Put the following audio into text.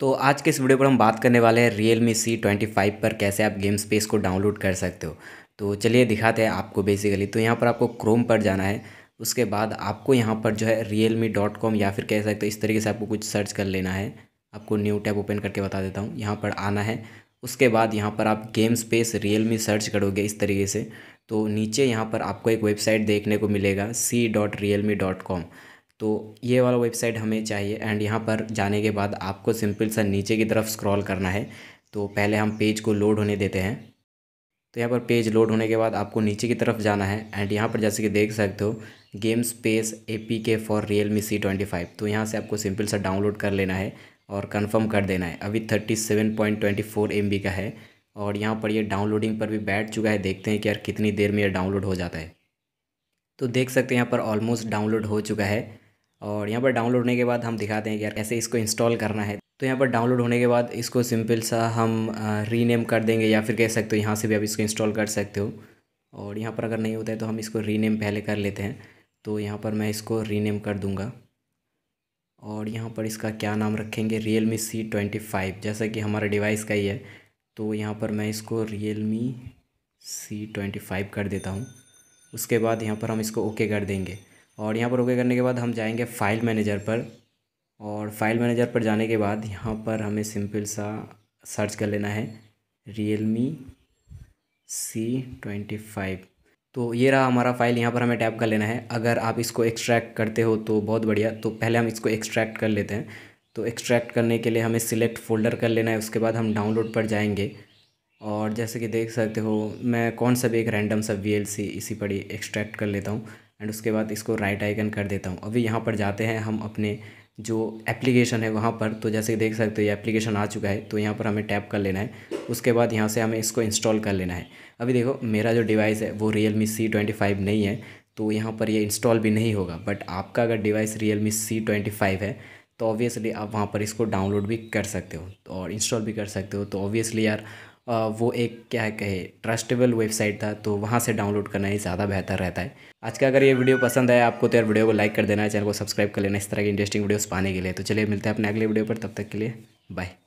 तो आज के इस वीडियो पर हम बात करने वाले हैं realme C twenty five पर कैसे आप गेम स्पेस को डाउनलोड कर सकते हो तो चलिए दिखाते हैं आपको बेसिकली तो यहाँ पर आपको क्रोम पर जाना है उसके बाद आपको यहाँ पर जो है रियल मी डॉट कॉम या फिर कह सकते हो इस तरीके से आपको कुछ सर्च कर लेना है आपको न्यू टैब ओपन करके बता देता हूँ यहाँ पर आना है उसके बाद यहाँ पर आप game space realme search करोगे इस तरीके से तो नीचे यहाँ पर आपको एक वेबसाइट देखने को मिलेगा C dot realme dot com तो ये वाला वेबसाइट हमें चाहिए एंड यहाँ पर जाने के बाद आपको सिंपल सा नीचे की तरफ स्क्रॉल करना है तो पहले हम पेज को लोड होने देते हैं तो यहाँ पर पेज लोड होने के बाद आपको नीचे की तरफ जाना है एंड यहाँ पर जैसे कि देख सकते हो game space A P K for realme C twenty five तो यहाँ से आपको सिंपल सा डाउनलोड कर लेना है और कंफर्म कर देना है अभी thirty seven point twenty four M B का है और यहाँ पर ये डाउनलोडिंग पर भी बैठ चुका है देखते हैं कि यार कितनी देर में यह डाउनलोड हो जाता है तो देख सकते हैं यहाँ पर ऑलमोस्ट डाउनलोड हो चुका है और यहाँ पर डाउनलोड होने के बाद हम दिखाते हैं कि यार कैसे इसको इंस्टॉल करना है तो यहाँ पर डाउनलोड होने के बाद इसको सिंपल सा हम रीनेम कर देंगे या फिर कह सकते हो यहाँ से भी आप इसको इंस्टॉल कर सकते हो और यहाँ पर अगर नहीं होता है तो हम इसको रीनेम पहले कर लेते हैं तो यहाँ पर मैं इसको रीनेम कर दूँगा और यहाँ पर इसका क्या नाम रखेंगे realme C twenty five जैसा कि हमारा डिवाइस का ही है तो यहाँ पर मैं इसको realme C twenty five कर देता हूँ उसके बाद यहाँ पर हम इसको ओके कर देंगे और यहाँ पर ओके करने के बाद हम जाएंगे फाइल मैनेजर पर और फाइल मैनेजर पर जाने के बाद यहाँ पर हमें सिंपल सा सर्च कर लेना है realme C twenty five तो ये रहा हमारा फाइल यहाँ पर हमें टैप कर लेना है अगर आप इसको एक्सट्रैक्ट करते हो तो बहुत बढ़िया तो पहले हम इसको एक्सट्रैक्ट कर लेते हैं तो एक्सट्रैक्ट करने के लिए हमें सिलेक्ट फोल्डर कर लेना है उसके बाद हम डाउनलोड पर जाएंगे और जैसे कि देख सकते हो मैं कौन सा भी एक रैंडम सा वी इसी पर ही एक्सट्रैक्ट कर लेता हूँ एंड उसके बाद इसको राइट आइकन कर देता हूँ अभी यहाँ पर जाते हैं हम अपने जो एप्लीकेशन है वहाँ पर तो जैसे देख सकते हो ये एप्लीकेशन आ चुका है तो यहाँ पर हमें टैप कर लेना है उसके बाद यहाँ से हमें इसको इंस्टॉल कर लेना है अभी देखो मेरा जो डिवाइस है वो realme C twenty five नहीं है तो यहाँ पर ये इंस्टॉल भी नहीं होगा बट आपका अगर device realme C twenty five है तो ऑब्वियसली आप वहाँ पर इसको डाउनलोड भी कर सकते हो और इंस्टॉल भी कर सकते हो तो ऑब्वियसली यार वो एक क्या कहे ट्रस्टेबल वेबसाइट था तो वहाँ से डाउनलोड करना ही ज़्यादा बेहतर रहता है आज का अगर ये वीडियो पसंद आया आपको तो यार वीडियो को लाइक कर देना चैनल को सब्सक्राइब कर लेना इस तरह की इंटरेस्टिंग वीडियोस पाने के लिए तो चलिए मिलते हैं अपने अगले वीडियो पर तब तक के लिए बाय